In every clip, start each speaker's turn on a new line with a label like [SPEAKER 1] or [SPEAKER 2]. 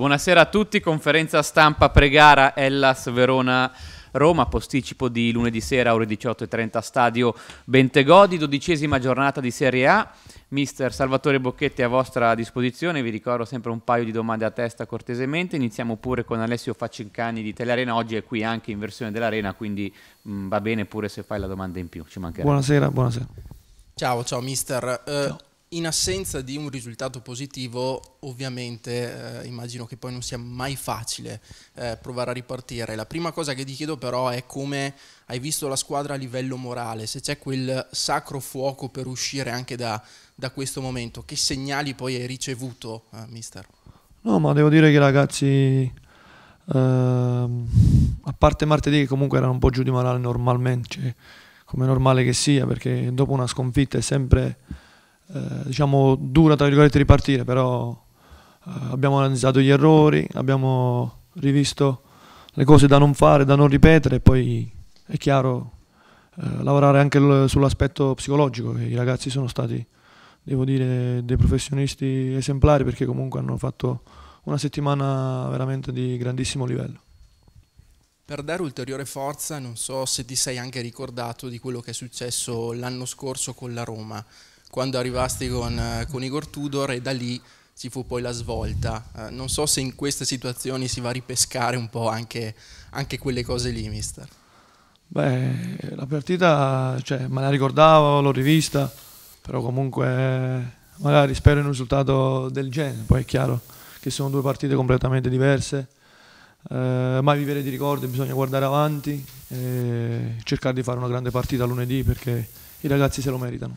[SPEAKER 1] Buonasera a tutti, conferenza stampa pregara Hellas Verona Roma, posticipo di lunedì sera ore 18.30 stadio Bentegodi, dodicesima giornata di Serie A. Mister Salvatore Bocchetti è a vostra disposizione, vi ricordo sempre un paio di domande a testa cortesemente, iniziamo pure con Alessio Facincani di Telearena, oggi è qui anche in versione dell'Arena, quindi
[SPEAKER 2] mh, mm, va bene pure se fai la domanda in più, ci mancherà. Buonasera, buonasera. Ciao, ciao mister. Eh, ciao. In assenza di un risultato positivo, ovviamente eh, immagino che poi non sia mai facile eh, provare a ripartire. La prima cosa che ti chiedo però è come hai visto la squadra a livello morale, se c'è quel sacro fuoco per uscire anche da, da questo momento, che segnali poi hai ricevuto, eh, mister?
[SPEAKER 3] No, ma devo dire che i ragazzi, ehm, a parte martedì che comunque erano un po' giù di morale normalmente, cioè, come normale che sia, perché dopo una sconfitta è sempre eh, diciamo, dura tra virgolette ripartire, però eh, abbiamo analizzato gli errori, abbiamo rivisto le cose da non fare, da non ripetere e poi è chiaro eh, lavorare anche sull'aspetto psicologico, i ragazzi sono stati, devo dire, dei professionisti esemplari perché comunque hanno fatto una settimana veramente di grandissimo livello.
[SPEAKER 2] Per dare ulteriore forza, non so se ti sei anche ricordato di quello che è successo l'anno scorso con la Roma, quando arrivasti con, eh, con Igor Tudor e da lì ci fu poi la svolta. Eh, non so se in queste situazioni si va a ripescare un po' anche, anche quelle cose lì, mister.
[SPEAKER 3] Beh, la partita cioè, me la ricordavo, l'ho rivista, però comunque magari spero in un risultato del genere. Poi è chiaro che sono due partite completamente diverse. Eh, mai vivere di ricordi, bisogna guardare avanti e cercare di fare una grande partita lunedì perché i ragazzi se lo meritano.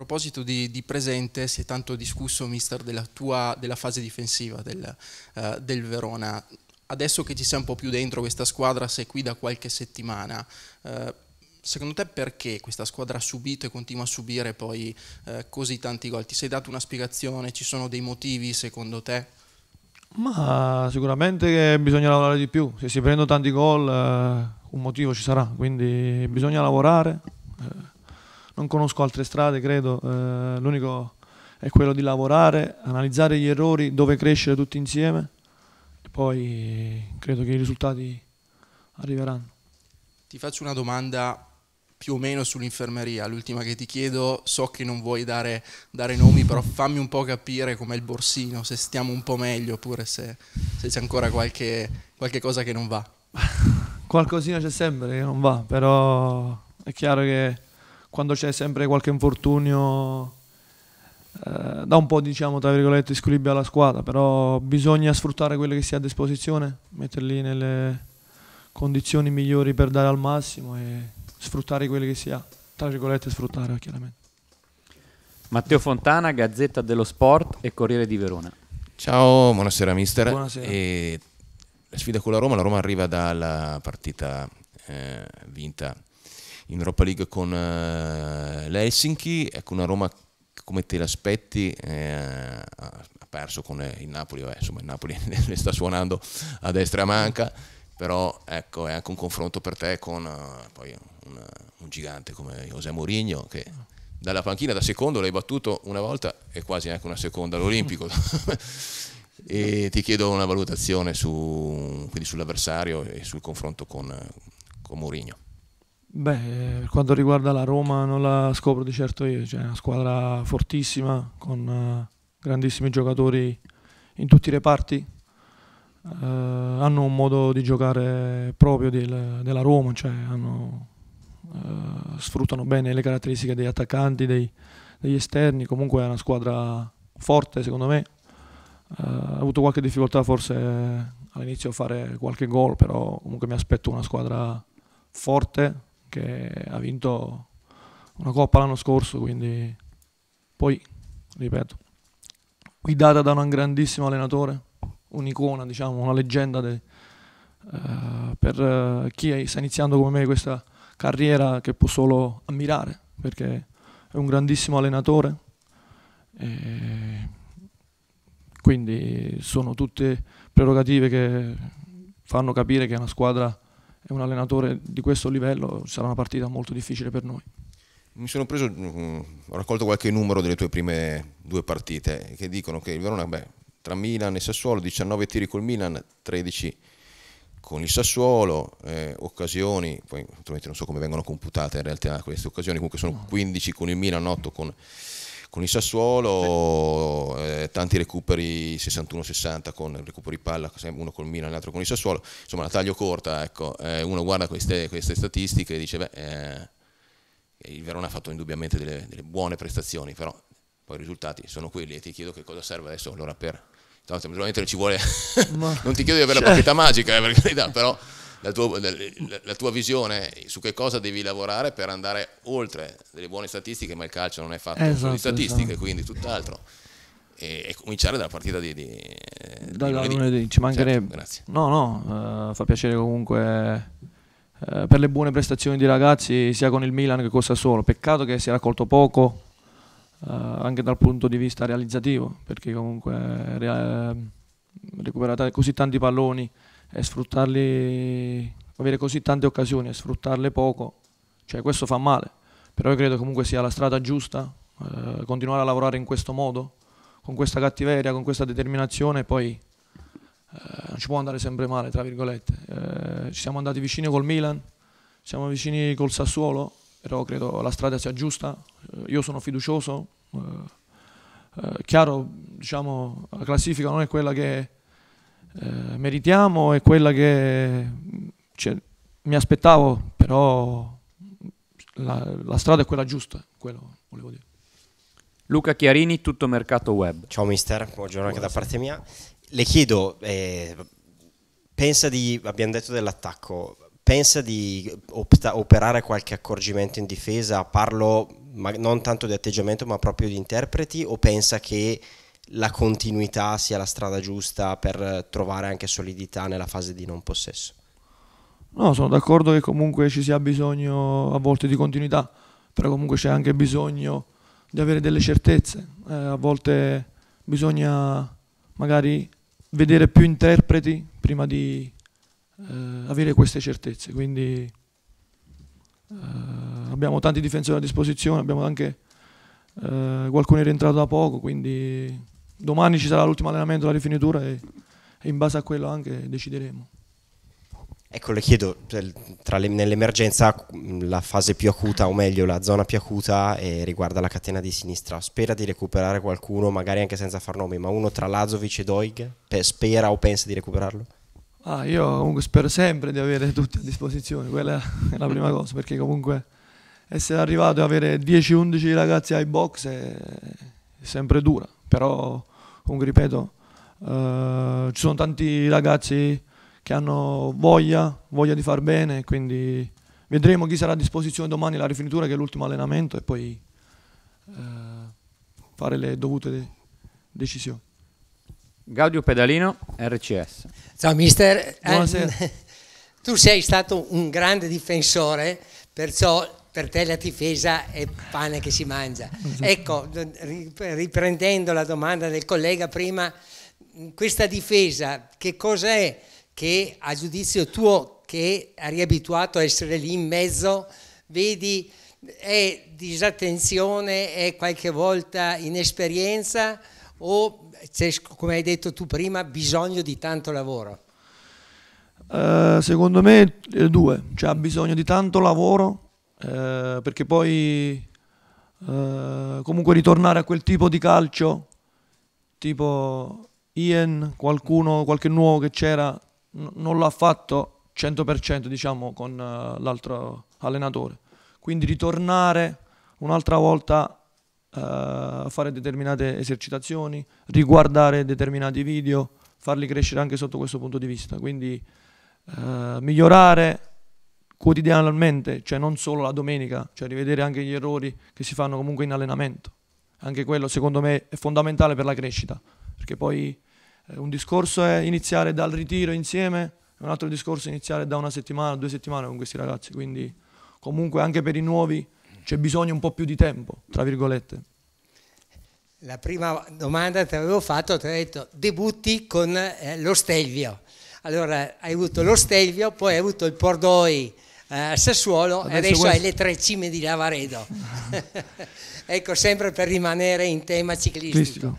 [SPEAKER 2] A proposito di, di, presente, si è tanto discusso, mister, della, tua, della fase difensiva del, uh, del, Verona. Adesso che ci sei un po' più dentro questa squadra, sei qui da qualche settimana, uh, secondo te perché questa squadra ha subito e continua a subire poi uh, così tanti gol? Ti sei dato una spiegazione? Ci sono dei motivi secondo te?
[SPEAKER 3] Ma sicuramente bisogna lavorare di più, se si prendono tanti gol un motivo ci sarà, quindi bisogna lavorare non conosco altre strade, credo. Eh, l'unico è quello di lavorare, analizzare gli errori, dove crescere tutti insieme e poi credo che i risultati arriveranno.
[SPEAKER 2] Ti faccio una domanda più o meno sull'infermeria, l'ultima che ti chiedo, so che non vuoi dare, dare nomi, però fammi un po' capire com'è il borsino, se stiamo un po' meglio oppure se, se c'è ancora qualche, qualche cosa che non va.
[SPEAKER 3] Qualcosina c'è sempre che non va, però è chiaro che quando c'è sempre qualche infortunio eh, dà un po' diciamo tra virgolette squilibrio alla squadra, però bisogna sfruttare quelle che si ha a disposizione, metterli nelle condizioni migliori per dare al massimo e sfruttare quelle che si ha, tra virgolette sfruttare chiaramente.
[SPEAKER 1] Matteo Fontana, Gazzetta dello Sport e Corriere di Verona. Ciao, buonasera mister. Buonasera. E la sfida con la Roma, la Roma arriva dalla partita eh, vinta in Europa League con eh, l'Helsinki, ecco una Roma come te l'aspetti eh, ha perso con eh, il Napoli, Beh, insomma il Napoli le sta suonando a destra e a manca, però ecco è anche un confronto per te con eh, poi un, un gigante come José Mourinho che dalla panchina da secondo l'hai battuto una volta e quasi anche una seconda all'Olimpico. e ti chiedo una valutazione su, sull'avversario e sul confronto con, eh, con Mourinho.
[SPEAKER 3] Beh, per eh, quanto riguarda la Roma non la scopro di certo io, cioè, è una squadra fortissima con eh, grandissimi giocatori in tutti i reparti, uh, hanno un modo di giocare proprio del, della Roma, cioè, hanno, uh, sfruttano bene le caratteristiche degli attaccanti, dei, degli esterni, comunque è una squadra forte secondo me, ha avuto qualche difficoltà forse all'inizio a fare qualche gol, però comunque mi aspetto una squadra forte che ha vinto una coppa l'anno scorso, quindi poi, ripeto, guidata da un grandissimo allenatore, un'icona, diciamo, una leggenda de, uh, per uh, chi sta iniziando come me questa carriera che può solo ammirare, perché è un grandissimo allenatore. quindi sono tutte prerogative che fanno capire che è una squadra e un allenatore di questo livello sarà una partita molto difficile per noi.
[SPEAKER 1] Mi sono preso, mm, ho raccolto qualche numero delle tue prime due partite che dicono che il Verona, beh, tra Milan e Sassuolo, 19 tiri col Milan, 13 con il Sassuolo, eh, occasioni, poi altrimenti non so come vengono computate in realtà queste occasioni, comunque sono 15 con il Milan, 8 con con il Sassuolo, eh, tanti recuperi 61-60 con recuperi palla, uno col Milan e l'altro con il Sassuolo, insomma la taglio corta, ecco, eh, uno guarda queste, queste, statistiche e dice beh, eh, il Verona ha fatto indubbiamente delle, delle, buone prestazioni, però poi i risultati sono quelli e ti chiedo che cosa serve adesso allora per... Tanto, ci vuole... non ti chiedo di avere la cioè proprietà magica, eh, per carità, però la tua, la, la tua, visione su che cosa devi lavorare per andare oltre delle buone statistiche, ma il calcio non è fatto esatto, di statistiche, esatto. quindi tutt'altro. E, e, cominciare dalla partita di, di, da, di lunedì. lunedì. Ci certo, mancherebbe.
[SPEAKER 3] Certo, no, no, uh, fa piacere comunque uh, per le buone prestazioni dei ragazzi sia con il Milan che con Sassuolo. Peccato che si è raccolto poco uh, anche dal punto di vista realizzativo, perché comunque recuperate così tanti palloni e sfruttarli, avere così tante occasioni e sfruttarle poco, cioè questo fa male, però io credo comunque sia la strada giusta, eh, continuare a lavorare in questo modo, con questa cattiveria, con questa determinazione, poi eh, non ci può andare sempre male, tra virgolette. Eh, ci siamo andati vicini col Milan, siamo vicini col Sassuolo, però credo la strada sia giusta, eh, io sono fiducioso. Eh, eh, chiaro, diciamo, la classifica non è quella che eh, meritiamo è quella che cioè, mi aspettavo, però la, la, strada è quella giusta, quello volevo dire.
[SPEAKER 4] Luca Chiarini, tutto mercato web. Ciao mister, buongiorno anche da parte mia. Le chiedo, eh, pensa di, abbiamo detto dell'attacco, pensa di opta, operare qualche accorgimento in difesa? Parlo ma, non tanto di atteggiamento ma proprio di interpreti o pensa che la continuità sia la strada giusta per eh, trovare anche solidità nella fase di non possesso.
[SPEAKER 3] No, sono d'accordo che comunque ci sia bisogno a volte di continuità, però comunque c'è anche bisogno di avere delle certezze. Eh, a volte bisogna magari vedere più interpreti prima di eh, avere queste certezze. Quindi eh, abbiamo tanti difensori a disposizione, abbiamo anche eh, qualcuno è rientrato da poco, quindi domani ci sarà l'ultimo allenamento, la rifinitura e, e in base a quello anche decideremo.
[SPEAKER 4] Ecco, le chiedo, cioè, nell'emergenza la fase più acuta, o meglio la zona più acuta, eh, riguarda la catena di sinistra. Spera di recuperare qualcuno, magari anche senza far nomi, ma uno tra Lazovic e Doig? Spera o pensa di recuperarlo?
[SPEAKER 3] Ah, io comunque spero sempre di avere tutti a disposizione, quella è la prima cosa, perché comunque essere arrivato e avere 10-11 ragazzi ai box è sempre dura, però comunque ripeto, eh, ci sono tanti ragazzi che hanno voglia, voglia di far bene, quindi vedremo chi sarà a disposizione domani la rifinitura che è l'ultimo allenamento e poi eh, fare le dovute de decisioni. Gaudio Pedalino, RCS.
[SPEAKER 4] Ciao mister. Buonasera. tu sei stato un grande difensore, perciò per te la difesa è pane che si mangia. Ecco, riprendendo la domanda del collega prima, questa difesa che cos'è che a giudizio tuo, che eri riabituato a essere lì in mezzo, vedi è disattenzione, è qualche volta inesperienza o c'è, come hai detto tu prima, bisogno di
[SPEAKER 3] tanto lavoro? Uh, secondo me eh, due, cioè ha bisogno di tanto lavoro eh, perché poi eh, comunque ritornare a quel tipo di calcio, tipo Ian, qualcuno, qualche nuovo che c'era, n- non l'ha fatto 100% diciamo con uh, l'altro allenatore. Quindi ritornare un'altra volta eh, a uh, fare determinate esercitazioni, riguardare determinati video, farli crescere anche sotto questo punto di vista. Quindi uh, migliorare quotidianamente, cioè non solo la domenica, cioè rivedere anche gli errori che si fanno comunque in allenamento. Anche quello secondo me è fondamentale per la crescita, perché poi eh, un discorso è iniziare dal ritiro insieme, un altro discorso è iniziare da una settimana, due settimane con questi ragazzi, quindi comunque anche per i nuovi c'è bisogno un po' più di tempo, tra virgolette.
[SPEAKER 4] La prima domanda che ti avevo fatto, ti ho detto debutti con eh, lo Stelvio. Allora hai avuto lo Stelvio, poi hai avuto il Pordoi, a eh, Sassuolo adesso e adesso questo... alle tre cime di Lavaredo. ecco, sempre per rimanere in tema ciclistico. Cristico.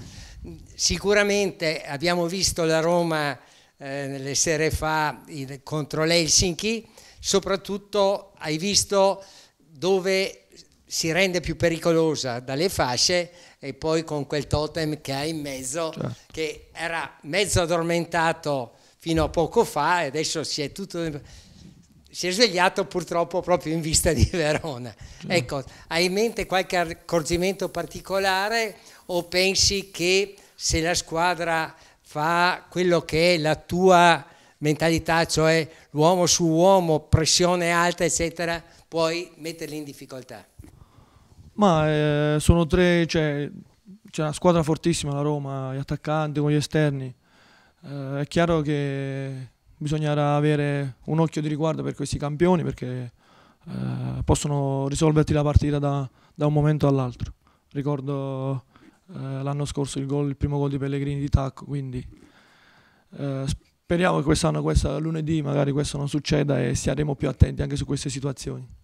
[SPEAKER 4] Sicuramente abbiamo visto la Roma eh, nelle sere fa in, contro l'Helsinki, soprattutto hai visto dove si rende più pericolosa dalle fasce e poi con quel totem che ha in mezzo, certo. che era mezzo addormentato fino a poco fa e adesso si è tutto si è svegliato purtroppo proprio in vista di Verona. Ecco, hai in mente qualche accorgimento particolare o pensi che se la squadra fa quello che è la tua mentalità, cioè l'uomo su uomo, pressione alta, eccetera, puoi metterli in difficoltà?
[SPEAKER 3] Ma eh, sono tre, cioè, c'è una squadra fortissima la Roma, gli attaccanti con gli esterni. Eh, è chiaro che bisognerà avere un occhio di riguardo per questi campioni perché eh, possono risolverti la partita da, da un momento all'altro. Ricordo eh, l'anno scorso il, goal, il, primo gol di Pellegrini di tacco, quindi eh, speriamo che quest'anno, questa, lunedì, magari questo non succeda e saremo più attenti anche su queste situazioni.